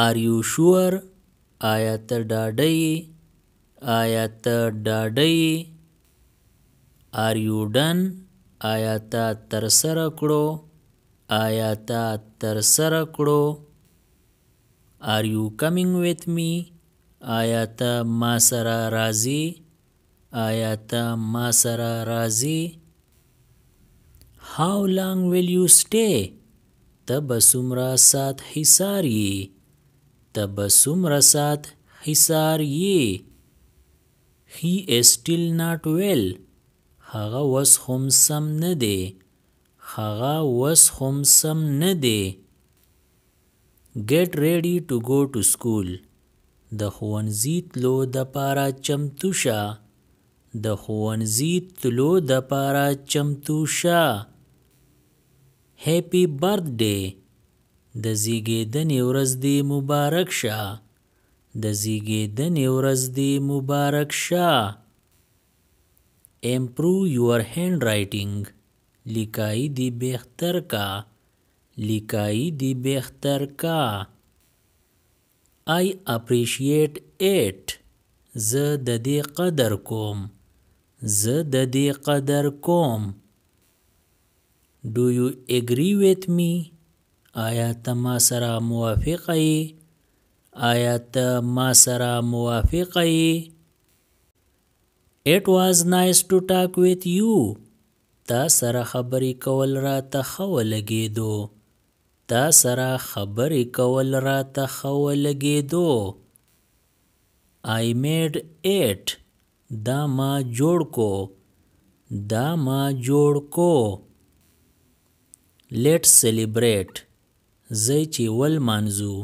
Are you sure? Aya ته ډاډه آیا ته ډاډه Are you done? آیا ته ترسره کړو آیا ته ترسره کړو Are you coming with me? آیا ته ما سره راځي آیا ته ما سره راځي How long will you stay? ته به څومره سات حصار یې ته به څومره ساعت حصار یې هی اسټیل ناټ ویل هغه وس هم سم نه دی هغه وس هم سم نه دی ګیټ ریډي ټو ګو ټو سکول د ښوونځي تلو د پاره چمتو شه د ښوونځي تلو د پاره چمتو شه هیپی برث ډے د زیږیدنې ورځ دې مبارک شه د زیږیدنې ورځ دې مبارک شه امپروو یور هینډ رائټینګ لیکایی دی بهتر کا لیکایی دی بهتر کا آی اپریشیټ ایټ زه د دې قدر کوم زه د دې قدر کوم Do you agree with me? آیا ته ما سره موافقه یې آیا ته ما سره موافقه یې It was nice to talk with you. تا سره خبرې کول را ته خو لګېدو تا سره خبرې کول را ته خو لګېدو I made it دا ما جوړ کو دا ما جوړ کو Let's celebrate زی چې ول مانزو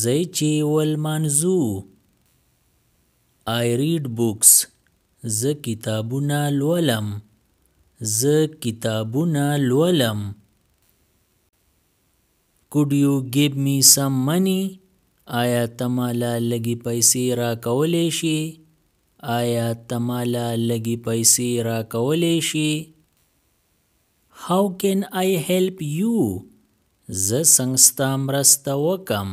زی چې ول مانزو I read books زه کتابونه لولم زه کتابونه لولم Could you give me some money? آیا تمالا لګي پیسې را کولې شي؟ آیا تمالا لګي پیسې را کولې شي؟ How can I help you? زه څنګه ستا مرسته وکم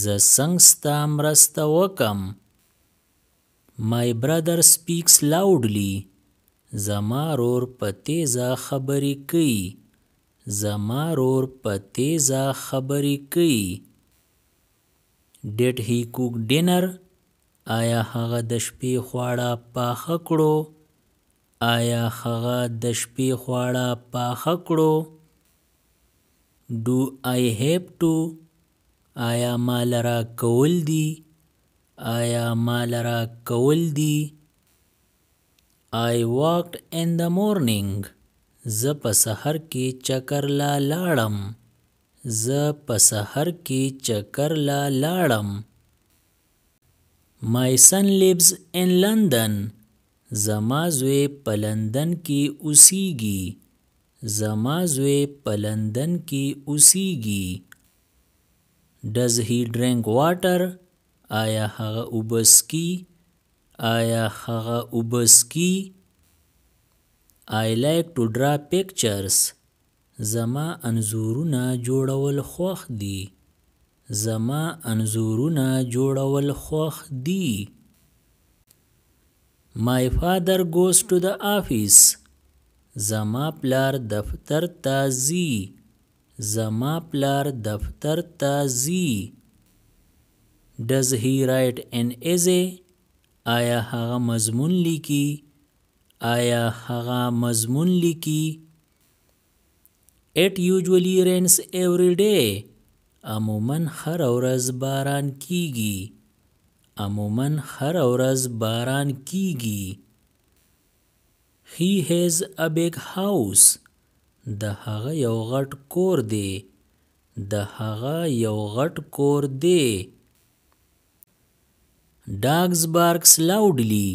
زه څنګه ستا مرسته وکم مای برادر سپیکس لاودلی زما رور په تیزه خبرې کوي زما رور په تیزه خبرې کوي ډیټ هی کوک ډینر آیا هغه د شپې خواړه پاخه کړو آیا هغه د شپې خواړه پاخه کړو ډو آی هیو ټو آیا ما لره کول دي آیا ما لره کول دي آی واکډ ان د مورنینګ زه په سحر کې چکر لا لاړم زه په سحر کې چکر لا لاړم مای سن لیوز ان لندن زما زوی په لندن کې اوسیږي زما زوی په لندن کې اوسیږي ډز هی ډرینګ واټر آیا هغه اوبسکی آیا هغه اوبسکی آی لایک ټو ډرا پکچرز زما انزورونه جوړول خوښ دي زما انزورونه جوړول خوښ دي My father goes to the office. زما پلار دفتر ته ځي. زما پلار دفتر ته ځي. Does he write an essay? آیا هغه مضمون لیکي؟ آیا هغه مضمون لیکي؟ It usually rains every day. عموما هر ورځ باران کیږي. عموما هر ورځ باران کیږي. He has a big house. د هغه یو غټ کور دی. د هغه یو غټ کور دی. Dogs barks loudly.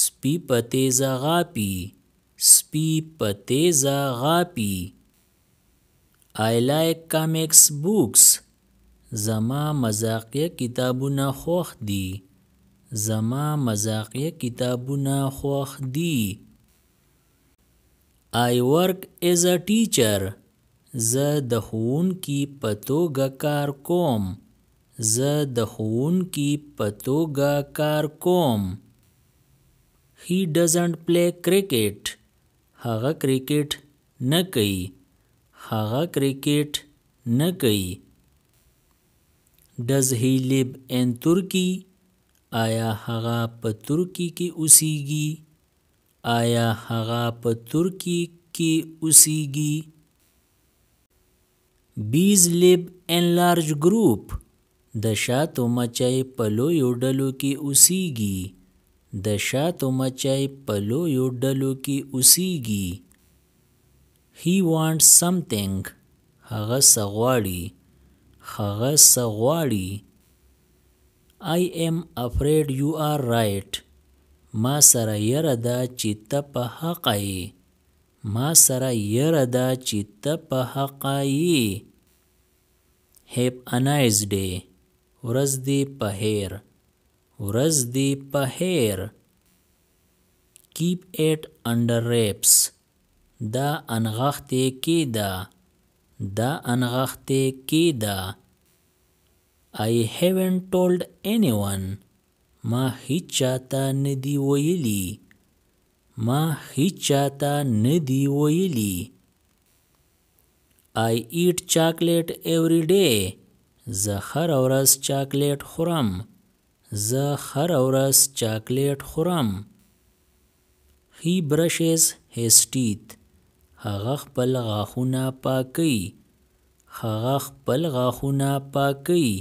سپی په تیزه غاپي. سپی په تیزه غاپي. I like comics books. زما مزاقیه کتابونه خوښ دي. زما مزاقیه کتابونه خوښ دي. I work as a teacher. زه د ښوونکي په توګه کار کوم. زه د ښوونکي په توګه کار کوم. He doesn't play cricket. هغه کرکټ نه کوي. هغه کرکټ نه کوي. Does he live in Turkey? آیا هغه په ترکی کې اوسیږي؟ ایا هغه په ترکی کې اوسیږي؟ بیز لیب انلارج ګروپ د شاتو مچۍ په لویو ډلو کې اوسیږي. د شاتو مچۍ په لویو ډلو کې اوسیږي. He wants something. هغه څه غواړي. هغه څه غواړي. I am afraid you are right. ما سره یره ده چې ته په حقه یې ما سره یره ده چې ته په حقه یې هیپ ا نایس ډے ورځ دې په هیر ورځ دې په هیر کیپ اټ انډر ریپس دا انغختې کیدا دا انغختې کیدا I haven't told anyone ما هیچ چاته ندی ویلی ما هیچ چاته ندی ویلی I eat chocolate every day. زه هر ورځ چاکلیټ خورم. زه هر ورځ چاکلیټ خورم. He brushes his teeth. هغه خپل غاښونه پاکوي. هغه خپل غاښونه پاکوي.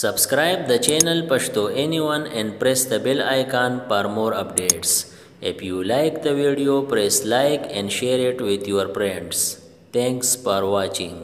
Subscribe the channel Pashto Anyone and press the bell icon for more updates. If you like the video, press like and share it with your friends. Thanks for watching.